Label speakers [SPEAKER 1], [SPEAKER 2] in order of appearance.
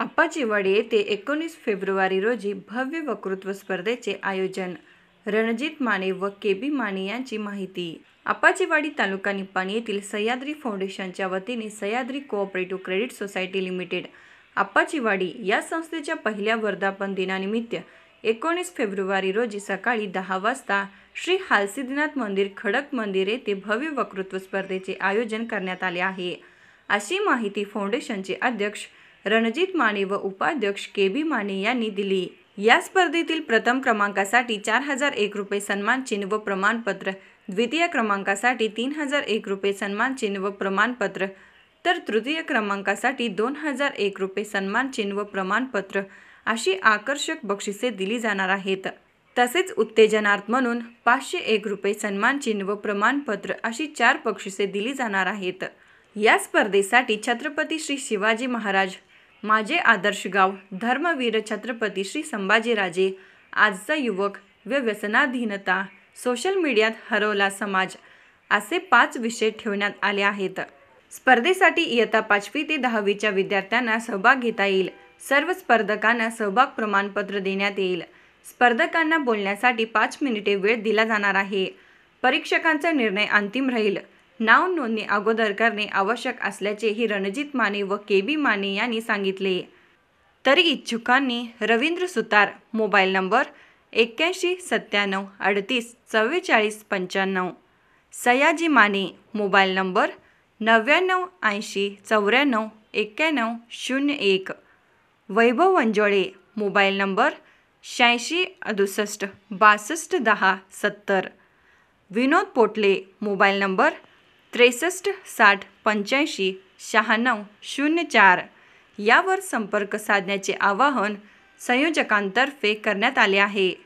[SPEAKER 1] अप्पाचीवाडी येथे एकोणीस फेब्रुवारी रोजी भव्य वक्तृत्व स्पर्धेचे आयोजन रणजित माने व के बी माने यांची माहिती आपाचीवाडी तालुका निपाणी येथील सह्याद्री फाउंडेशनच्या वतीने Sahyadri cooperative credit society limited Appachiwadi या संस्थेच्या पहिल्या वर्धापन दिनानिमित्त एकोणीस फेब्रुवारी रोजी सकाळी दहा वाजता श्री हालसिद्धनाथ मंदिर खडक मंदिर येथे भव्य वक्तृत्व स्पर्धेचे आयोजन करण्यात आले आहे अशी माहिती फाउंडेशनचे अध्यक्ष रणजित माने व उपाध्यक्ष के बी माने यांनी दिली या स्पर्धेतील प्रथम क्रमांकासाठी चार हजार एक रुपये सन्मानचिन्ह व प्रमाणपत्र द्वितीय क्रमांकासाठी तीन हजार एक रुपये सन्मानचिन्ह व प्रमाणपत्र तर तृतीय क्रमांकासाठी दोन हजार एक रुपये सन्मानचिन्ह व प्रमाणपत्र अशी आकर्षक बक्षिसे दिली जाणार आहेत तसेच उत्तेजनार्थ म्हणून पाचशे एक रुपये सन्मानचिन्ह व प्रमाणपत्र अशी चार बक्षिसे दिली जाणार आहेत या स्पर्धेसाठी छत्रपती श्री शिवाजी महाराज माझे आदर्श गाव धर्मवीर छत्रपती श्री संभाजीराजे आजचा युवक व व्यसनाधीनता सोशल मीडियात हरवला समाज असे पाच विषय ठेवण्यात आले आहेत स्पर्धेसाठी इयत्ता पाचवी ते दहावीच्या विद्यार्थ्यांना सहभाग घेता येईल सर्व स्पर्धकांना सहभाग प्रमाणपत्र देण्यात येईल स्पर्धकांना बोलण्यासाठी पाच मिनिटे वेळ दिला जाणार आहे परीक्षकांचा निर्णय अंतिम राहील नाव नोंदणी अगोदर करणे आवश्यक असल्याचेही रणजित माने व के बी माने यांनी सांगितले तरी इच्छुकांनी रवींद्र सुतार मोबाईल नंबर एक्क्याऐंशी सत्त्याण्णव अडतीस चव्वेचाळीस पंच्याण्णव सयाजी माने मोबाईल नंबर नव्याण्णव ऐंशी चौऱ्याण्णव एक्क्याण्णव शून्य एक वैभव वंजोळे मोबाईल नंबर शहाऐंशी अदुसष्ट बासष्ट दहा सत्तर विनोद पोटले मोबाईल नंबर त्रेसष्ट साठ पंच्याऐंशी शहाण्णव शून्य चार यावर संपर्क साधण्याचे आवाहन संयोजकांतर्फे करण्यात आले आहे